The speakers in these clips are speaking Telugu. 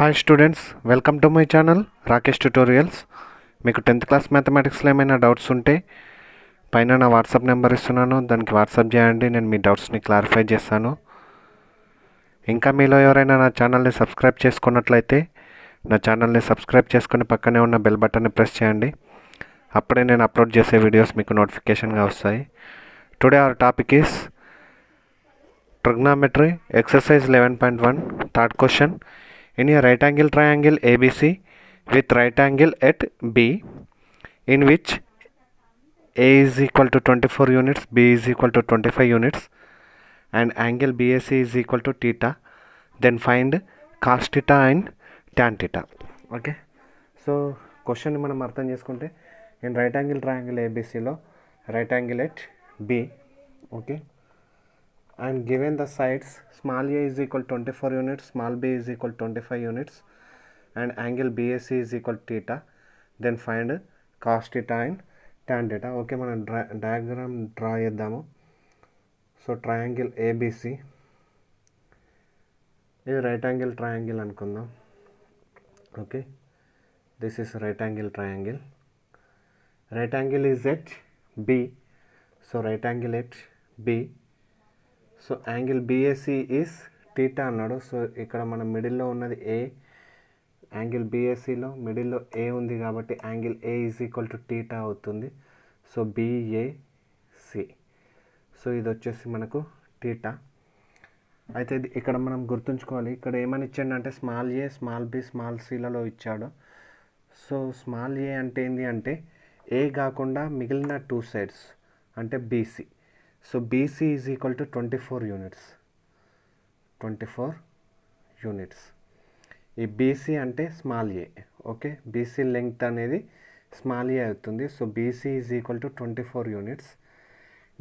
Hi students welcome to my channel Rakesh tutorials మీకు టెన్త్ క్లాస్ మ్యాథమెటిక్స్లో ఏమైనా డౌట్స్ ఉంటే పైన నా వాట్సాప్ నెంబర్ ఇస్తున్నాను దానికి వాట్సాప్ చేయండి నేను మీ డౌట్స్ని క్లారిఫై చేస్తాను ఇంకా మీలో ఎవరైనా నా ఛానల్ని సబ్స్క్రైబ్ చేసుకున్నట్లయితే నా ఛానల్ని సబ్స్క్రైబ్ చేసుకుని పక్కనే ఉన్న బెల్ బటన్ని ప్రెస్ చేయండి అప్పుడే నేను అప్లోడ్ చేసే వీడియోస్ మీకు నోటిఫికేషన్గా వస్తాయి today our topic is trigonometry exercise eleven point one third question in a right angle triangle ABC with right angle at B in which A is equal to 24 units, B is equal to 25 units and angle BAC is equal to theta then find cos theta and tan theta okay so question మనం అర్థం చేసుకుంటే నేను రైట్ యాంగిల్ ట్రయాంగిల్ ఏబీసీలో right angle at B okay And given the sides small a is equal to 24 units, small b is equal to 25 units and angle BAC is equal to theta. Then find cos theta and tan theta. Okay, man, diagram draw it. So triangle ABC is right angle triangle. Okay, this is right angle triangle. Right angle is at B. So right angle at B. So angle BSC is theta అన్నాడు సో ఇక్కడ మన మిడిల్లో ఉన్నది ఏ యాంగిల్ బిఎస్సిలో మిడిల్లో ఏ ఉంది కాబట్టి angle A is equal to theta అవుతుంది సో బిఏసి సో ఇది వచ్చేసి మనకు టీటా అయితే ఇది ఇక్కడ మనం గుర్తుంచుకోవాలి ఇక్కడ ఏమని ఇచ్చాడు అంటే స్మాల్ ఏ స్మాల్ బి స్మాల్ సిలలో ఇచ్చాడు సో స్మాల్ ఏ అంటే ఏంటి అంటే ఏ కాకుండా మిగిలిన టూ సైడ్స్ అంటే BC so BC is BC to twenty four units twenty four units ఈ బీసీ అంటే small A okay BC length అనేది స్మాల్ ఏ అవుతుంది so BC is equal to twenty four units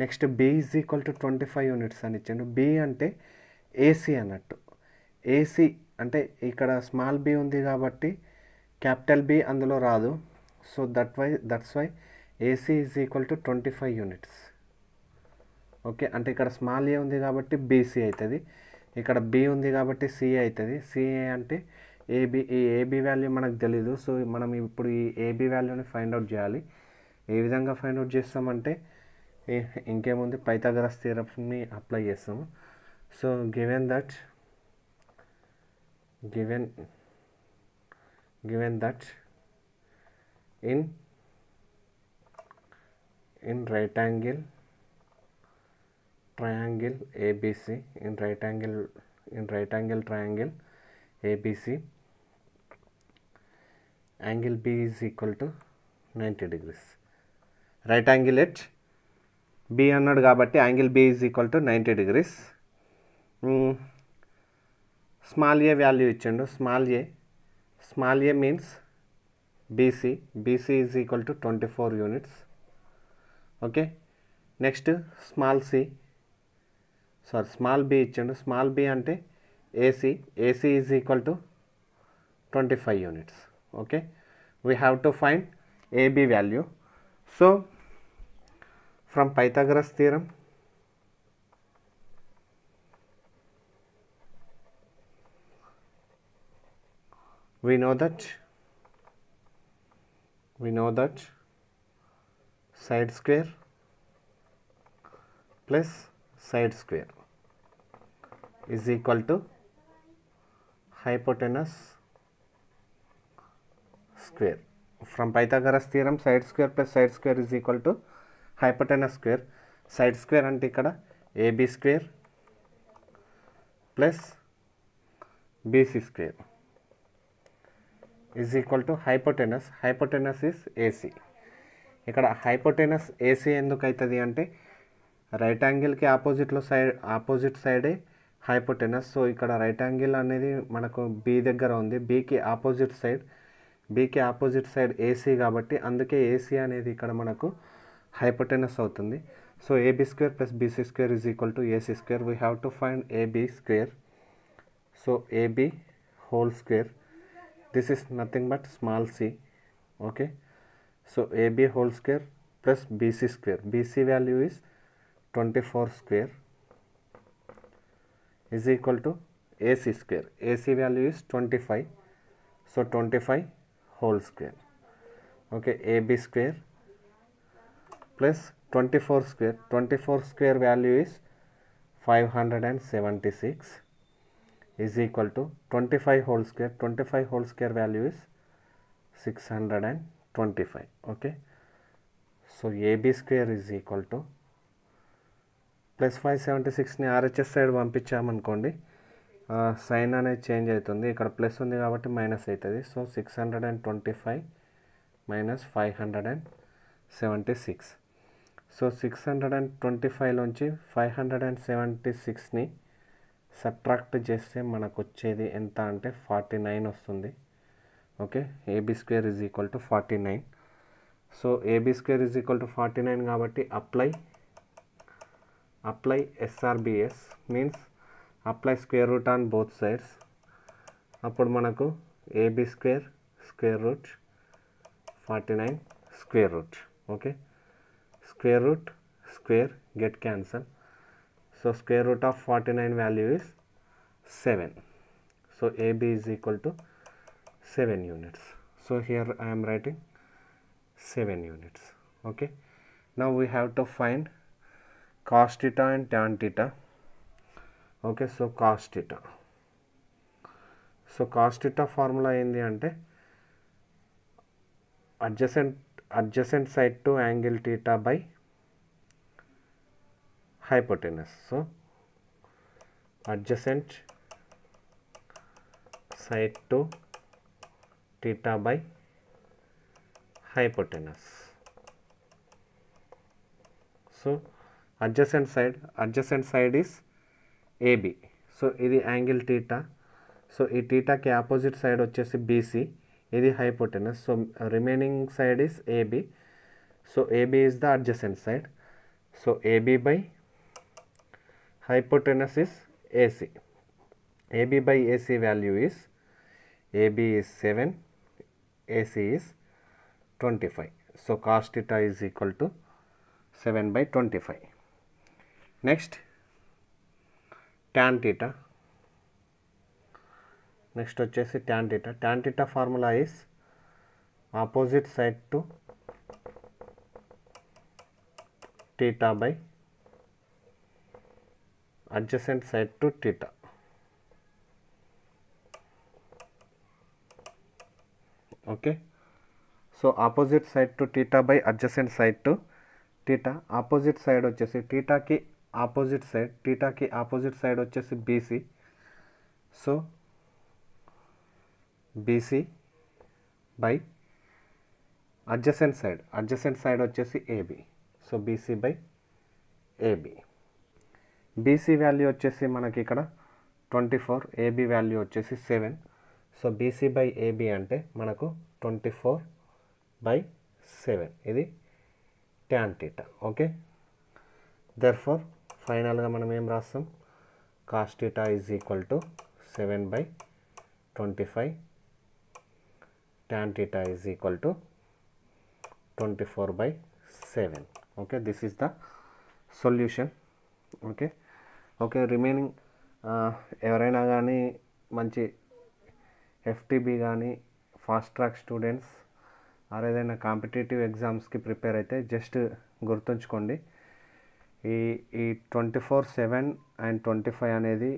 next B is equal to twenty five units అని ఇచ్చాడు బీ అంటే ఏసీ అన్నట్టు ఏసీ అంటే ఇక్కడ స్మాల్ బీ ఉంది కాబట్టి క్యాపిటల్ బీ అందులో రాదు so that why that's why AC is equal to twenty five units okay అంటే ఇక్కడ స్మాల్ ఏ ఉంది కాబట్టి బీసీ అవుతుంది ఇక్కడ బి ఉంది కాబట్టి సి అవుతుంది సిఏ అంటే ఏబి ఈ ఏబి వాల్యూ మనకు తెలీదు సో మనం ఇప్పుడు ఈ ఏబి వాల్యూని ఫైండ్ అవుట్ చేయాలి ఏ విధంగా ఫైండ్ అవుట్ చేస్తామంటే ఇంకేముంది పైథాగరస్ థియరమ్ని అప్లై చేస్తాము so given that given given that in in right angle triangle ABC in right angle in right angle triangle ABC angle B is equal to 90 degrees right angle at B అన్నాడు కాబట్టి angle B is equal to ninety degrees small a value ఇచ్చిండు small A small a means BC BC is equal to twenty four units okay next small c So, small b ichchandu small b ante ac ac is equal to 25 units okay we have to find ab value so from pythagoras theorem we know that we know that side square plus side square is equal to hypotenuse square. From Pythagoras theorem, side square plus side square is equal to hypotenuse square. Side square అంటే ఇక్కడ AB square plus BC square is equal to hypotenuse hypotenuse is AC ఇక్కడ హైపోటెనస్ ఏసీ ఎందుకు అవుతుంది అంటే రైట్ యాంగిల్కి ఆపోజిట్లో సైడ్ ఆపోజిట్ సైడే హైపోటెనస్ సో ఇక్కడ రైట్ యాంగిల్ అనేది మనకు బి దగ్గర ఉంది బీకి ఆపోజిట్ సైడ్ బీకి ఆపోజిట్ సైడ్ ఏసీ కాబట్టి అందుకే ఏసీ అనేది ఇక్కడ మనకు హైపోటెనస్ అవుతుంది so AB square plus BC square is equal to AC square we have to find AB square so AB whole square this is nothing but small c okay so AB whole square plus BC square BC value is twenty four square is equal to AC square. AC value is 25. So 25 whole square. Okay, AB square plus 24 square. 24 square value is 576 is equal to 25 whole square 25 whole square value is 625 okay so ab square is equal to plus five seventy సిక్స్ని ఆర్హెచ్ఎస్ సైడ్ పంపించామనుకోండి సైన్ అనేది చేంజ్ అవుతుంది ఇక్కడ ప్లస్ ఉంది కాబట్టి మైనస్ అవుతుంది so six hundred and twenty five minus five hundred and seventy six so six hundred and twenty ఫైవ్లోంచి ఫైవ్ హండ్రెడ్ అండ్ సెవెంటీ సిక్స్ని సబ్ట్రాక్ట్ చేస్తే మనకు వచ్చేది ఎంత అంటే ఫార్టీ నైన్ వస్తుంది okay AB square is equal to forty nine so AB square is equal to forty nine కాబట్టి apply apply SRBS means apply square root on both sides apod manaku AB square square root 49 square root okay square root square get cancel so square root of 49 value is 7 so AB is equal to 7 units so here I am writing 7 units okay now we have to find cos theta and tan theta okay so cos theta so cos theta formula ఏంది అంటే adjacent adjacent side to angle theta by hypotenuse so adjacent side to theta by hypotenuse so adjacent side adjacent side is AB so ఇది యాంగిల్ టీటా సో ఈ టీటాకి ఆపోజిట్ సైడ్ వచ్చేసి బీసీ ఇది hypotenuse so remaining side is AB so AB is the adjacent side so AB by hypotenuse is AC AB by AC value is AB is seven AC is twenty five so cos theta is equal to seven by twenty five next tan theta next వచ్చేసి tan theta tan theta formula is opposite side to theta by adjacent side to theta okay so opposite side to theta by adjacent side to theta opposite side వచ్చేసి టీటాకి ఆపోజిట్ సైడ్ టీటాకి ఆపోజిట్ సైడ్ వచ్చేసి BC so BC by adjacent side adjacent side వచ్చేసి AB so BC by AB BC value వచ్చేసి మనకి ఇక్కడ ట్వంటీ ఫోర్ ఏబి వాల్యూ వచ్చేసి seven so BC by AB అంటే మనకు ట్వంటీ ఫోర్ బై సెవెన్ ఇది ట్యాన్ టీటా ఓకే ఫోర్ ఫైనల్గా మనం ఏం రాస్తాం cos theta is equal to seven by twenty five tan theta is equal to twenty four by seven okay this is the solution okay okay remaining ఎవరైనా కానీ మంచి ఎఫ్టీబీ కానీ ఫాస్ట్ ట్రాక్ స్టూడెంట్స్ ఆరేదైనా కాంపిటేటివ్ ఎగ్జామ్స్కి ప్రిపేర్ అయితే జస్ట్ గుర్తుంచుకోండి ఈ ఈ twenty four seven and twenty five అనేది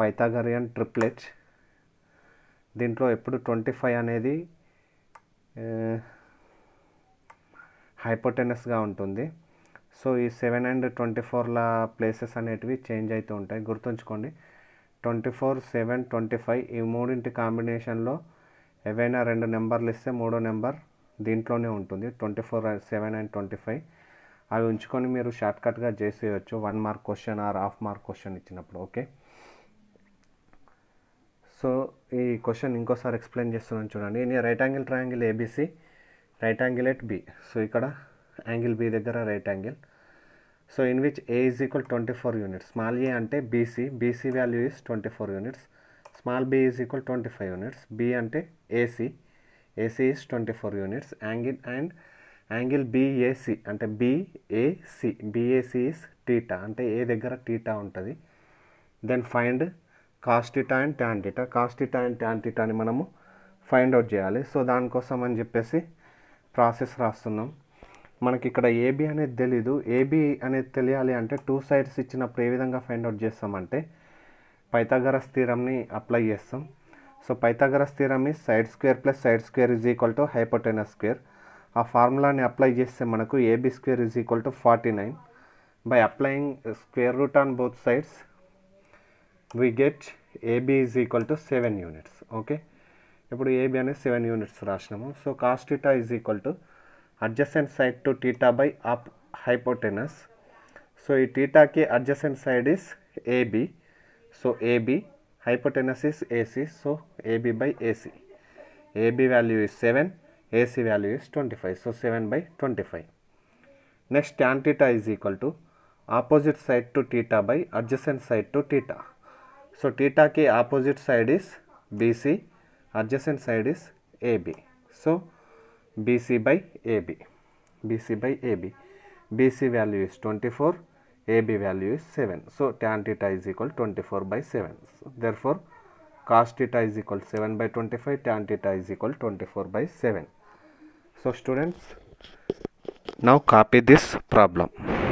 పైతాగరియన్ ట్రిప్లెట్ దీంట్లో ఎప్పుడు ట్వంటీ ఫైవ్ అనేది హైపోటెనస్గా ఉంటుంది సో ఈ సెవెన్ అండ్ ట్వంటీ ఫోర్ల ప్లేసెస్ అనేటివి చేంజ్ అవుతూ ఉంటాయి గుర్తుంచుకోండి twenty four seven twenty five ఈ మూడింటి కాంబినేషన్లో ఏవైనా రెండు నెంబర్లు ఇస్తే మూడో నెంబర్ దీంట్లోనే ఉంటుంది twenty four seven and twenty five అవి ఉంచుకొని మీరు షార్ట్కట్గా చేసేయచ్చు one mark question or half mark question ఇచ్చినప్పుడు ఓకే సో ఈ క్వశ్చన్ ఇంకోసారి ఎక్స్ప్లెయిన్ చేస్తున్నాను చూడండి నేను right angle triangle ABC right angle at B so ఇక్కడ యాంగిల్ బి దగ్గర right angle so in which a is equal twenty four units small a అంటే BC BC value is twenty four units small b is equal twenty five units b అంటే AC AC is twenty four units angle and angle BAC అంటే బిఏసి బిఏసి ఇస్ టీటా అంటే ఏ దగ్గర టీటా ఉంటుంది then find cos theta and tan theta cos theta and tan టీటాని మనము ఫైండ్ అవుట్ చేయాలి సో దానికోసం అని చెప్పేసి ప్రాసెస్ రాస్తున్నాం మనకి ఇక్కడ ఏబి అనేది తెలీదు ఏబి అనేది తెలియాలి అంటే టూ సైడ్స్ ఇచ్చినప్పుడు ఏ విధంగా ఫైండ్ అవుట్ చేస్తామంటే పైతాగర స్థిరంని అప్లై చేస్తాం సో పైతాగర స్థిరం ఈ side square plus side square is equal to hypotenuse square ఆ ఫార్ములాని అప్లై చేస్తే మనకు ab2 = 49 by applying square root on both sides we get ab = 7 units okay ఇప్పుడు ab అనేది 7 యూనిట్స్ రాశనము so cos θ = adjacent side to θ / hypotenuse so ఈ θ కి adjacent side is ab so ab hypotenuse is ac సో ab / ac ab value is 7 AC value is 25. So 7 by 25. Next tan theta is equal to opposite side to theta by adjacent side to theta. So theta ke opposite side is BC, adjacent side is AB. So BC by AB, BC by AB. BC value is 24, AB value is 7. So tan theta is equal 24 by 7. So, therefore cos theta is equal 7 by 25, tan theta is equal 24 by 7. so students now copy this problem